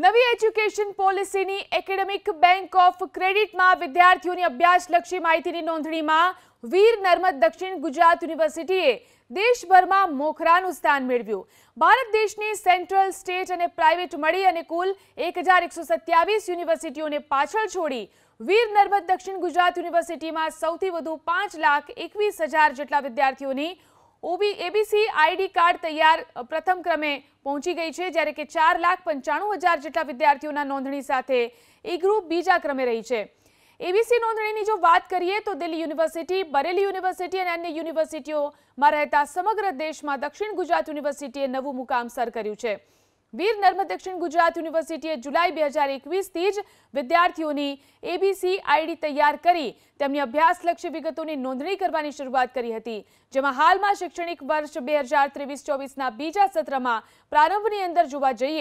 નવી education policy ની academic bank of credit માં વિદ્યાર્થીઓ ની અભ્યાસ લક્ષી માહિતી ની નોંધણી માં વીર નર્મદ દક્ષિણ ગુજરાત યુનિવર્સિટી એ દેશભરમાં મોખરાનું સ્થાન મેળવ્યું ભારત દેશ ની સેન્ટ્રલ સ્ટેટ અને પ્રાઇવેટ મળી અને કુલ 1127 યુનિવર્સિટીઓને પાછળ છોડી વીર નર્મદ દક્ષિણ ગુજરાત યુનિવર્સિટી માં સૌથી વધુ 521000 જેટલા વિદ્યાર્થીઓ ની ઓબી એબીસી આઈડી કાર્ડ તૈયાર પ્રથમ ક્રમે પહોંચી ગઈ છે જ્યારે કે ચાર લાખ પંચાણું હજાર જેટલા વિદ્યાર્થીઓના નોંધણી સાથે એ ગ્રુપ બીજા ક્રમે રહી છે એબીસી નોંધણીની જો વાત કરીએ તો દિલ્હી યુનિવર્સિટી બરેલી યુનિવર્સિટી અને અન્ય યુનિવર્સિટીઓમાં રહેતા સમગ્ર દેશમાં દક્ષિણ ગુજરાત યુનિવર્સિટીએ નવું મુકામ સર કર્યું છે वीर नर्म दक्षिण गुजरात यूनिवर्सिटीए जुलाई बजार एक विद्यार्थी ने एबीसी आईडी तैयार कर अभ्यासलक्षी विगत ने नोधनी करने शुरुआत की जमा हाल में शैक्षणिक वर्ष बजार तेवीस चौबीस बीजा सत्र में प्रारंभ की अंदर जवाइए